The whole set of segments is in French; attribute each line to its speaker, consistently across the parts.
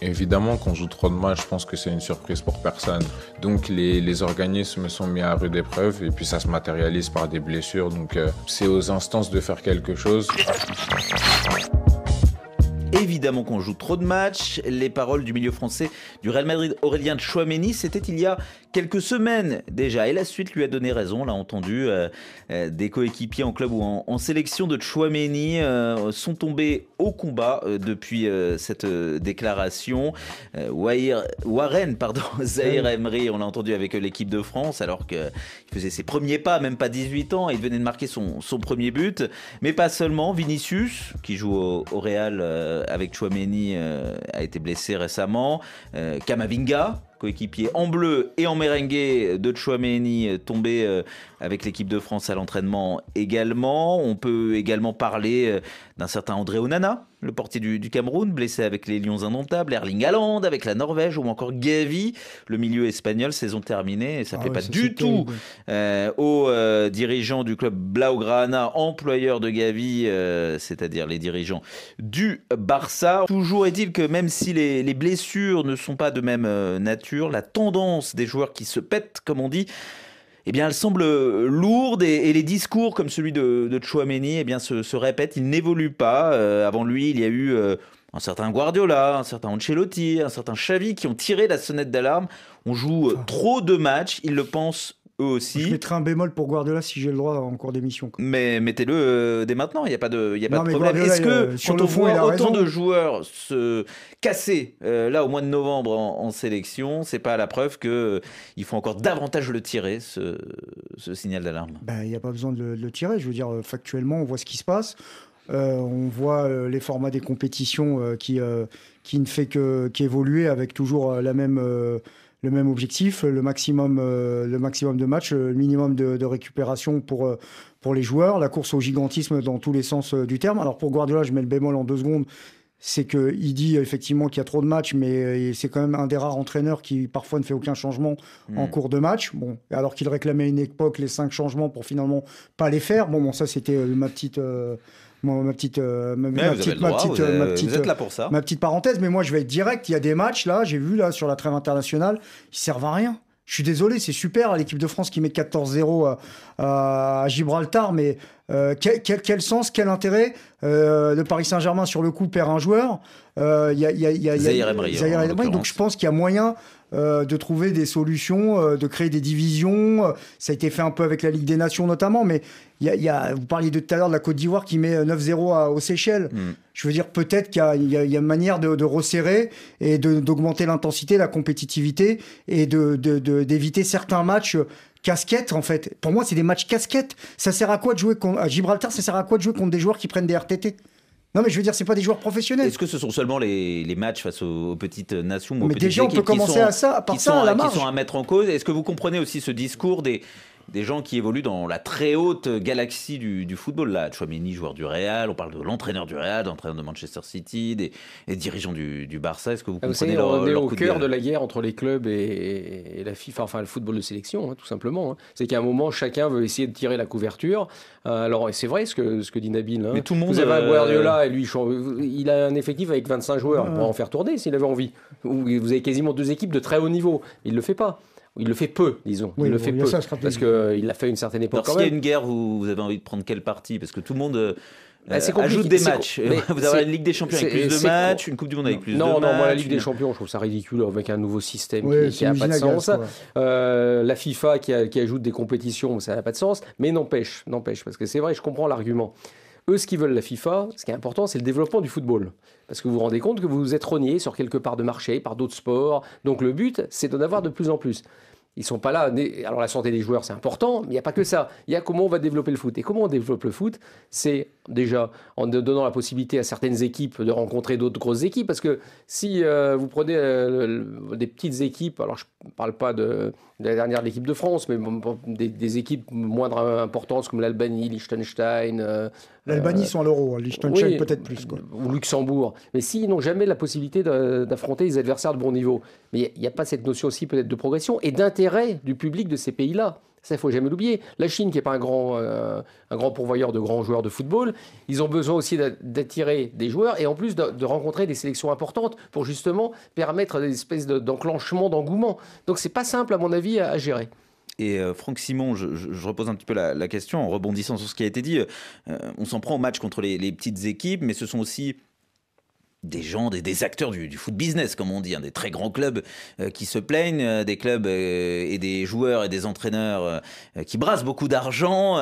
Speaker 1: Évidemment, quand on joue trop de matchs, je pense que c'est une surprise pour personne. Donc, les, organismes sont mis à rude épreuve et puis ça se matérialise par des blessures. Donc, euh, c'est aux instances de faire quelque chose évidemment qu'on joue trop de matchs. Les paroles du milieu français du Real Madrid, Aurélien Chouameni, c'était il y a quelques semaines déjà. Et la suite lui a donné raison, on l'a entendu. Euh, euh, des coéquipiers en club ou en, sélection de Chouameni euh, sont tombés au combat depuis cette déclaration. Warren, pardon, Zahir Emery, on l'a entendu avec l'équipe de France, alors qu'il faisait ses premiers pas, même pas 18 ans, et il venait de marquer son, premier but. Mais pas seulement, Vinicius, qui joue au Real avec Chouameni euh, a été blessé récemment. Euh, Kamavinga coéquipier en bleu et en merengue de Chouameni, euh, tombé euh, avec l'équipe de France à l'entraînement également. On peut également parler euh, d'un certain André Onana, le portier du, Cameroun, blessé avec les Lions indomptables, Erling Haaland avec la Norvège ou encore Gavi, le milieu espagnol, saison terminée, et ça ne ah plaît pas du tout aux dirigeants du club Blaugrana, employeur de Gavi, c'est-à-dire les dirigeants du Barça. Toujours est-il que même si les blessures ne sont pas de même nature, la tendance des joueurs qui se pètent, comme on dit, eh bien, elle semble lourde et, les discours comme celui de, de Chouameni eh bien, se, répètent. Il n'évolue pas. Euh, avant lui, il y a eu euh, un certain Guardiola, un certain Ancelotti, un certain Xavi qui ont tiré la sonnette d'alarme. On joue euh, trop de matchs. ils le pensent
Speaker 2: aussi. Je mettrai un bémol pour Guardiola si j'ai le droit en cours d'émission.
Speaker 1: Mais mettez-le euh, dès maintenant, il n'y a pas de, y a pas de problème. Est-ce que sur quand voit autant raison. de joueurs se casser euh, là au mois de novembre en, sélection, sélection, c'est pas la preuve que euh, il faut encore davantage le tirer, ce, signal d'alarme
Speaker 2: ben, Il n'y a pas besoin de le, tirer. Je veux dire, factuellement, on voit ce qui se passe. on voit les formats des compétitions qui, qui ne fait que qu'évoluer avec toujours la même le même objectif, le maximum, euh, le maximum de matchs, le minimum de, récupération pour, euh, pour les joueurs, la course au gigantisme dans tous les sens euh, du terme. Alors pour Guardiola, je mets le bémol en deux secondes c'est qu'il dit effectivement qu'il y a trop de matchs, mais c'est quand même un des rares entraîneurs qui parfois ne fait aucun changement en hmm. cours de match. Bon, alors qu'il réclamait à une époque les cinq changements pour finalement pas les faire. Bon, bon ça c'était ma petite ma petite, ma petite, parenthèse. Mais moi, je vais être direct. Il y a des matchs là, j'ai vu là sur la trêve internationale, ils servent à rien. Je suis désolé, c'est super hein, l'équipe de France qui met 14-0 euh, à, Gibraltar, mais euh, quel, sens, quel intérêt Le euh, Paris Saint-Germain sur le coup perd un joueur. Il y a, Donc je pense qu'il y a moyen euh, de trouver des solutions, euh, de créer des divisions. Ça a été fait un peu avec la Ligue des Nations notamment, mais vous parliez tout à l'heure de la Côte d'Ivoire qui met 9-0 euh, aux Seychelles. Mm. Je veux dire, peut-être qu'il y, a une manière de, resserrer et d'augmenter l'intensité, la compétitivité et d'éviter de, certains matchs casquettes en fait. Pour moi, c'est des matchs casquettes. Ça sert à quoi de jouer à Gibraltar Ça sert à quoi de jouer contre des joueurs qui prennent des RTT non, mais je veux dire, c'est pas des joueurs professionnels. Est-ce
Speaker 1: que ce sont seulement les, matchs face aux, petites nations Mais aux déjà, on peut commencer à ça, à ça, à la Qui sont à mettre en cause. Est-ce que vous comprenez aussi ce discours des, des gens qui évoluent dans la très haute galaxie du, football. Là, Chouameni, joueur du Real, on parle de l'entraîneur du Real, d'entraîneur de Manchester City, des, dirigeants du, Barça. Est-ce que vous, ah, comprenez vous au cœur de,
Speaker 3: la guerre entre les clubs et, la FIFA, enfin le football de sélection, hein, tout simplement. Hein. C'est qu'à un moment, chacun veut essayer de tirer la couverture. Euh, alors, c'est vrai ce que, ce que dit Nabil. Hein. Mais tout le monde. Vous avez euh, Guardiola, et lui, il a un effectif avec 25 joueurs. pour pourrait en faire tourner s'il avait envie. Vous avez quasiment deux équipes de très haut niveau. Il ne le fait pas. Il le fait peu, disons. il le fait peu. parce parce qu'il l'a fait à une certaine époque. S'il y a une guerre, vous, avez envie de prendre quelle partie Parce que tout le monde. Euh, bah, ajoute des matchs. Vous avez une Ligue des Champions avec plus de matchs, une Coupe du Monde avec plus de matchs. Non, moi, la Ligue des Champions, je trouve ça ridicule avec un nouveau système qui n'a pas de sens. Euh, la FIFA qui, qui, ajoute des compétitions, ça n'a pas de sens. Mais n'empêche, n'empêche, parce que c'est vrai, je comprends l'argument. Eux, ce qu'ils veulent, la FIFA, ce qui est important, c'est le développement du football. Parce que vous vous rendez compte que vous vous êtes rogné sur quelque part de marché, par d'autres sports. Donc le but, c'est d'en avoir de plus en plus. Ils ne sont pas là. Alors la santé des joueurs, c'est important, mais il n'y a pas que ça. Il y a comment on va développer le foot. Et comment on développe le foot C'est déjà en donnant la possibilité à certaines équipes de rencontrer d'autres grosses équipes. Parce que si euh, vous prenez euh, des petites équipes, alors je ne parle pas de, la dernière équipe de France, mais des, équipes moindre importance comme l'Albanie, Liechtenstein, euh, L'Albanie euh, sont à
Speaker 2: l'euro, hein, Liechtenstein peut-être plus.
Speaker 3: Ou Luxembourg. Mais s'ils n'ont jamais la possibilité d'affronter des adversaires de bon niveau, mais il n'y a, pas cette notion aussi peut-être de progression et d'intérêt du public de ces pays-là. Ça, il faut jamais l'oublier. La Chine, qui n'est pas un grand, euh, un grand pourvoyeur de grands joueurs de football, ils ont besoin aussi d'attirer des joueurs et en plus de, rencontrer des sélections importantes pour justement permettre des espèces d'enclenchement, d'engouement. Donc, ce n'est pas simple, à mon avis, à gérer. Et
Speaker 1: euh, Franck Simon, je, repose un petit peu la, question en rebondissant sur ce qui a été dit. Euh, on s'en prend au match contre les, les petites équipes, mais ce sont aussi des gens, des, acteurs du, foot business, comme on dit, hein, des très grands clubs euh, qui se plaignent, euh, des clubs euh, et des joueurs et des entraîneurs qui brassent beaucoup d'argent,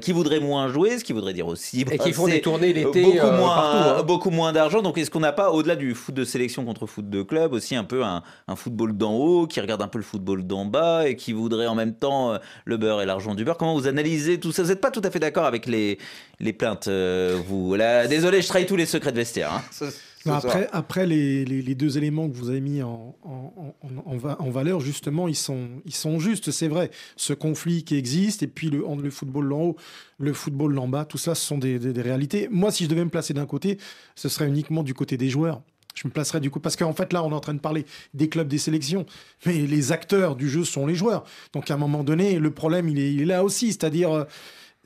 Speaker 1: qui voudraient moins jouer, ce qui voudrait dire aussi... et qui font des tournées l'été beaucoup, hein. beaucoup moins, d'argent. Donc est-ce qu'on n'a pas, au-delà du foot de sélection contre foot de club, aussi un peu un, football d'en haut, qui regarde un peu le football d'en bas et qui voudrait en même temps le beurre et l'argent du beurre Comment vous analysez tout ça Vous n'êtes pas tout à fait d'accord avec les, les plaintes, vous. désolé, je trahis tous les secrets de vestiaire. Hein.
Speaker 4: Bah, après, après les, les, deux éléments que vous avez mis en, en, en, valeur, justement, ils sont, ils sont justes, c'est vrai. Ce conflit qui existe, et puis le, le football en haut, le football en bas, tout ça, ce sont des, des, réalités. Moi, si je devais me placer d'un côté, ce serait uniquement du côté des joueurs. Je me placerais du coup, parce qu'en fait là, on est en train de parler des clubs, des sélections, mais les acteurs du jeu sont les joueurs. Donc à un moment donné, le problème, il est, il est là aussi, c'est-à-dire... Euh,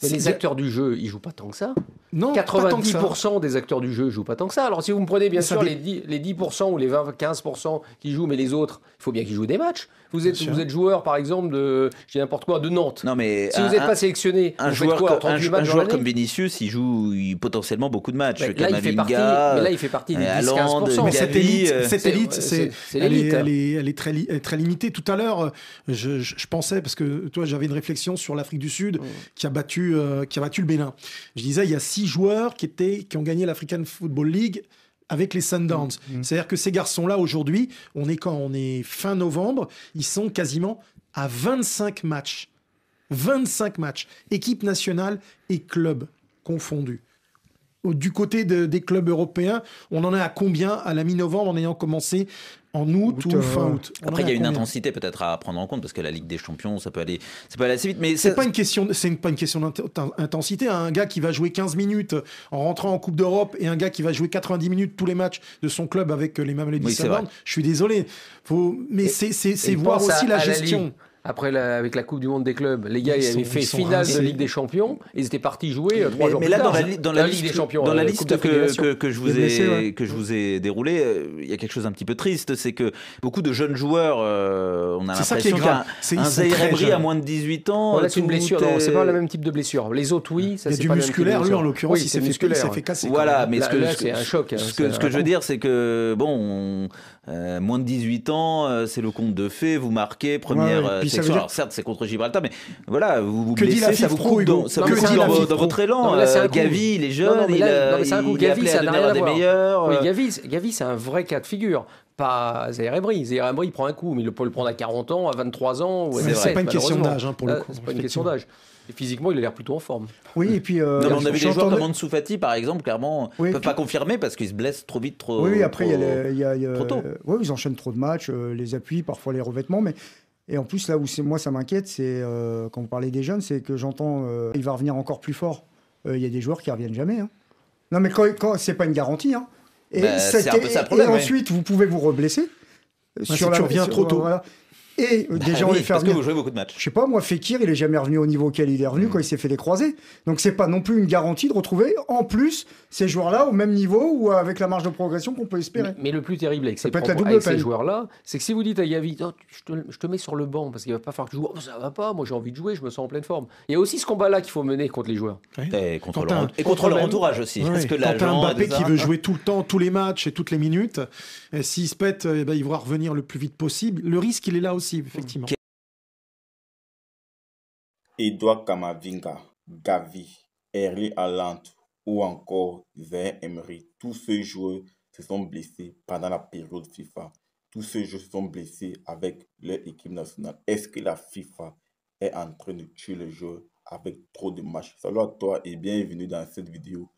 Speaker 4: les acteurs du jeu, ils jouent pas tant que ça. Non, 90%
Speaker 3: des acteurs du jeu jouent pas tant que ça. Alors si vous me
Speaker 4: prenez bien sûr les, 10, les ou les 20,
Speaker 3: 15% qui jouent, mais les autres, il faut bien qu'ils jouent des matchs. Vous êtes, vous êtes joueur, par exemple, de, j'ai n'importe quoi, de Nantes. mais si vous n'êtes pas sélectionné, un joueur, comme
Speaker 1: Vinicius, il joue potentiellement beaucoup de matchs. là, il fait partie, mais là, il fait partie des 10-15%. Euh, mais cette élite, euh, élite, c'est, elle, est,
Speaker 4: hein. très, euh, très limitée. Tout à l'heure, je, pensais, parce que toi, j'avais une réflexion sur l'Afrique du Sud mm. qui, a battu, qui a battu le Bénin. Je disais, il y a six joueurs qui, étaient, qui ont gagné l'African Football League avec les Sundowns. Mm, mm. C'est-à-dire que ces garçons-là, aujourd'hui, on est quand On est fin novembre, ils sont quasiment à 25 matchs. 25 matchs, équipe nationale et club confondus. Du côté des clubs européens, on en est à combien à la mi-novembre en ayant commencé en août, ou euh, fin août. Après, il y a une intensité
Speaker 1: peut-être à prendre en compte parce que la Ligue des Champions, ça peut aller, ça peut aller assez vite. Mais c'est pas une
Speaker 4: question, c'est pas une question d'intensité. Hein. Un gars qui va jouer 15 minutes en rentrant en Coupe d'Europe et un gars qui va jouer 90 minutes tous les matchs de son club avec euh, les mêmes oui, Je suis désolé. mais c'est voir aussi la gestion.
Speaker 3: Après, avec la Coupe du Monde des clubs, les gars ils avaient fait finale de Ligue des Champions. Ils étaient partis jouer euh, trois jours mais là, tard. Dans la, dans la, euh, liste, Ligue des dans que, que, je vous ai,
Speaker 1: que je vous ai déroulée, euh, il y a quelque chose d'un petit peu triste. C'est que beaucoup de jeunes joueurs, on a l'impression qu'un Zaire à moins de 18
Speaker 3: ans. une blessure. c'est pas le même type de blessure. Les autres, oui. Ça, il y a du musculaire, lui, en l'occurrence, il s'est fait casser. Voilà, mais c'est un choc. Hein, ce que je veux
Speaker 1: dire, c'est que, bon, moins de 18 ans, c'est le compte de fait, vous marquez, première alors certes, c'est contre Gibraltar, mais voilà, vous vous que blessez, ça vous coupe dans, dans, votre élan. Euh, Gavi, il est jeune, il, a, l'air est appelé à un des meilleurs.
Speaker 3: Gavi, Gavi c'est un vrai cas de figure pas Zaire Zairebri Zaire il prend un coup, mais il peut le prendre à 40 ans, à 23 ans. c'est pas, une question d'âge, hein,
Speaker 2: pour le euh, coup. C'est pas une question
Speaker 3: d'âge. physiquement, il a l'air plutôt en forme.
Speaker 2: Oui, et puis. Euh, on a des joueurs comme
Speaker 3: Ansu
Speaker 1: par exemple, clairement, ne peuvent pas confirmer parce qu'ils se blessent trop vite, trop. Oui, après, il y a. tôt.
Speaker 2: oui ils enchaînent trop de matchs, euh, les appuis, parfois les revêtements, mais et en plus, là où moi ça m'inquiète, c'est euh, quand vous parlez des jeunes, c'est que j'entends euh, il va revenir encore plus fort. Euh, il y a des joueurs qui reviennent jamais. Hein. Non, mais c'est pas une garantie. Hein.
Speaker 4: Et, bah, ça, ensuite,
Speaker 2: vous pouvez vous reblesser. si tu reviens trop tôt. Et déjà, on les fait parce que vous jouez beaucoup de matchs. Je sais pas, moi, Fekir, il est jamais revenu au niveau auquel il est revenu mm. quand il s'est fait décroiser. Donc, c'est pas non plus une garantie de retrouver, en plus, ces joueurs-là au même niveau ou avec la marge de progression qu'on peut espérer.
Speaker 3: Mais, le plus terrible avec ces, joueurs-là, c'est que si vous dites à Yavi, oh, je, te, mets sur le banc parce qu'il va pas falloir que tu joues oh, ça va pas, moi j'ai envie de jouer, je me sens en pleine forme. Il y a aussi ce combat-là qu'il faut mener contre les joueurs. Et contre, leur, et contre leur entourage
Speaker 4: aussi. Parce que quand un Mbappé qui veut jouer tout le temps, tous les matchs et toutes les minutes, s'il se pète, eh ben, il va revenir le plus vite possible. Le risque, il est là aussi effectivement.
Speaker 5: Edouard Kamavinga, Gavi, Erling Haaland ou encore zain Emery, tous ces joueurs se sont blessés pendant la période FIFA. Tous ces joueurs se sont blessés avec leur équipe nationale. Est-ce que la FIFA est en train de tuer le jeu avec trop de matchs Salut à toi et bienvenue dans cette vidéo.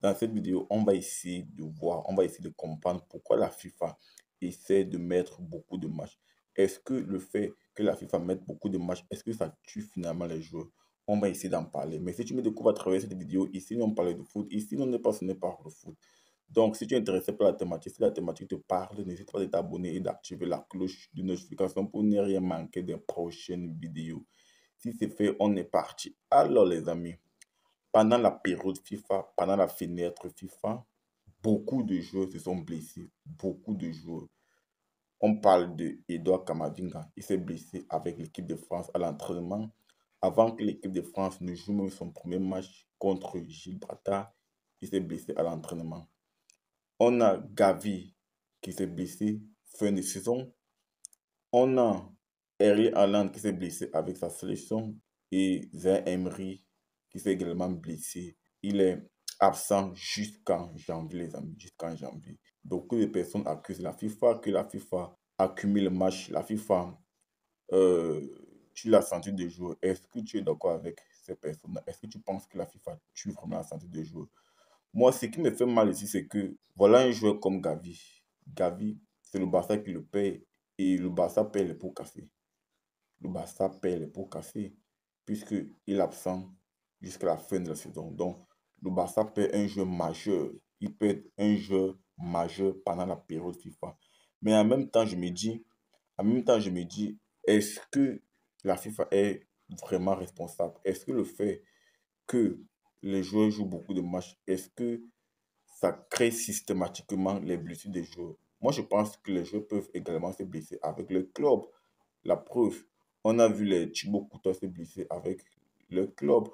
Speaker 5: Dans cette vidéo, on va essayer de voir, on va essayer de comprendre pourquoi la FIFA essaie de mettre beaucoup de matchs. Est-ce que le fait que la FIFA mette beaucoup de matchs, est-ce que ça tue finalement les joueurs On va essayer d'en parler. Mais si tu me découvres à travers cette vidéo, ici on parler de foot, ici on est passionné par le foot. Donc, si tu es intéressé par la thématique, si la thématique te parle, n'hésite pas à t'abonner et d'activer la cloche de notification pour ne rien manquer des prochaines vidéos. Si c'est fait, on est parti. Alors, les amis, pendant la période FIFA, pendant la fenêtre FIFA, beaucoup de joueurs se sont blessés. Beaucoup de joueurs. On parle de Edouard Il s'est blessé avec l'équipe de France à l'entraînement avant que l'équipe de France ne joue même son premier match contre Gilles Il s'est blessé à l'entraînement. On a Gavi qui s'est blessé fin de saison. On a Eric Allen qui s'est blessé avec sa sélection et Zain Emery qui s'est également blessé. Il est absent jusqu'en janvier, les amis, jusqu'en janvier. Beaucoup de personnes accusent la FIFA, que la FIFA accumule le match, la FIFA euh, tu l'as senti de joueurs Est-ce que tu es d'accord avec ces personnes Est-ce que tu penses que la FIFA tue vraiment la santé de joueurs Moi, ce qui me fait mal ici, c'est que voilà un joueur comme Gavi. Gavi, c'est le Barça qui le paye et le Barça paye les pots cassés. Le Barça paye les pots cassés puisqu'il est absent jusqu'à la fin de la saison. Donc, le Barça paie un jeu majeur. Il perd un jeu majeur pendant la période FIFA. Mais en même temps, je me dis, en même temps, je me dis, est-ce que la FIFA est vraiment responsable Est-ce que le fait que les joueurs jouent beaucoup de matchs, est-ce que ça crée systématiquement les blessures des joueurs Moi, je pense que les joueurs peuvent également se blesser avec le club. La preuve, on a vu les Thibaut Couta se blesser avec le club.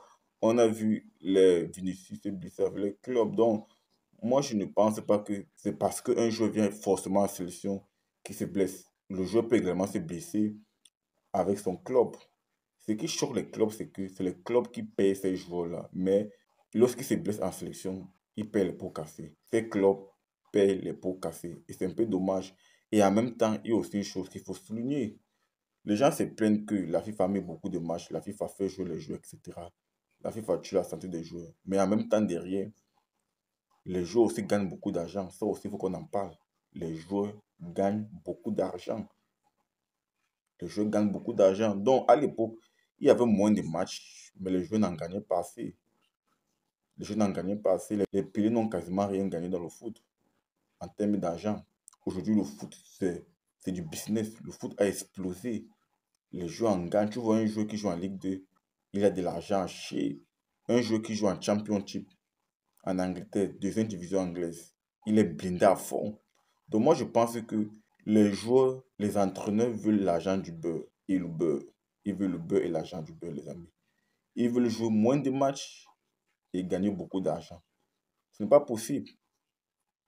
Speaker 5: On a vu les Vinicius se blesser avec le club. Donc, moi, je ne pense pas que c'est parce qu'un joueur vient forcément en sélection qu'il se blesse. Le joueur peut également se blesser avec son club. Ce qui choque les clubs, c'est que c'est le club qui paye ces joueurs-là. Mais lorsqu'il se blesse en sélection, il paye les pots cassés. Ces clubs payent les pots cassés. Et c'est un peu dommage. Et en même temps, il y a aussi une chose qu'il faut souligner. Les gens se plaignent que la FIFA met beaucoup de matchs, la FIFA fait jouer les joueurs, etc. La FIFA tue la santé des joueurs. Mais en même temps, derrière, les joueurs aussi gagnent beaucoup d'argent. Ça aussi, il faut qu'on en parle. Les joueurs gagnent beaucoup d'argent. Les joueurs gagnent beaucoup d'argent. Donc, à l'époque, il y avait moins de matchs, mais les joueurs n'en gagnaient pas assez. Les joueurs n'en gagnaient pas assez. Les piliers n'ont quasiment rien gagné dans le foot en termes d'argent. Aujourd'hui, le foot, c'est du business. Le foot a explosé. Les joueurs en gagnent. Tu vois un joueur qui joue en Ligue 2, il a de l'argent chez. Un joueur qui joue en Championship, en Angleterre, deuxième division anglaise. Il est blindé à fond. Donc moi, je pense que les joueurs, les entraîneurs veulent l'argent du beurre et le beurre. Ils veulent le beurre et l'argent du beurre, les amis. Ils veulent jouer moins de matchs et gagner beaucoup d'argent. Ce n'est pas possible.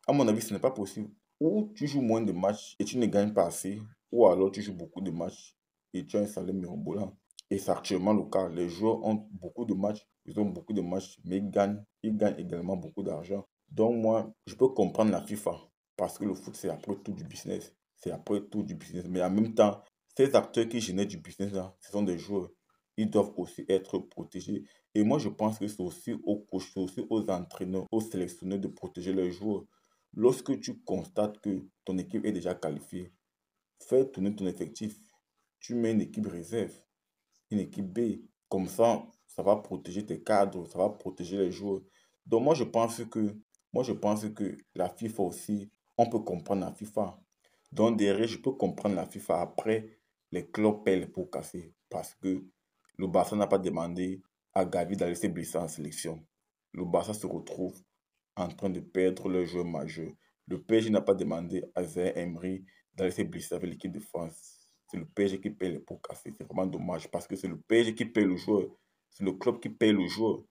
Speaker 5: À mon avis, ce n'est pas possible. Ou tu joues moins de matchs et tu ne gagnes pas assez, ou alors tu joues beaucoup de matchs et tu as un salaire mirobolant. Et c'est actuellement le cas. Les joueurs ont beaucoup de matchs, ils ont beaucoup de matchs, mais ils gagnent, ils gagnent également beaucoup d'argent. Donc moi, je peux comprendre la FIFA parce que le foot, c'est après tout du business. C'est après tout du business. Mais en même temps, ces acteurs qui génèrent du business, ce sont des joueurs. Ils doivent aussi être protégés. Et moi, je pense que c'est aussi aux coachs, aussi aux entraîneurs, aux sélectionneurs de protéger les joueurs. Lorsque tu constates que ton équipe est déjà qualifiée, fais tourner ton effectif. Tu mets une équipe réserve une équipe B. Comme ça, ça va protéger tes cadres, ça va protéger les joueurs. Donc moi, je pense que, moi, je pense que la FIFA aussi, on peut comprendre la FIFA. Donc derrière, je peux comprendre la FIFA. Après, les clopelles pour casser parce que le Barça n'a pas demandé à Gavi d'aller se blesser en sélection. Le Barça se retrouve en train de perdre le jeu majeur. Le PSG n'a pas demandé à Zé Emery d'aller se blesser avec l'équipe de France. C'est le PSG qui paye les pots cassés. C'est vraiment dommage parce que c'est le PSG qui paye le joueur. C'est le club qui paye le joueur.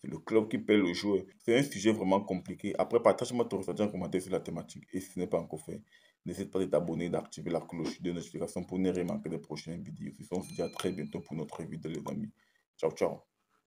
Speaker 5: C'est le club qui paye le joueur. C'est un sujet vraiment compliqué. Après, partage-moi ton ressenti en commentaire sur la thématique. Et si ce n'est pas encore fait, n'hésite pas à t'abonner et d'activer la cloche de notification pour ne rien manquer des prochaines vidéos. on se dit à très bientôt pour notre vidéo, les amis. Ciao, ciao.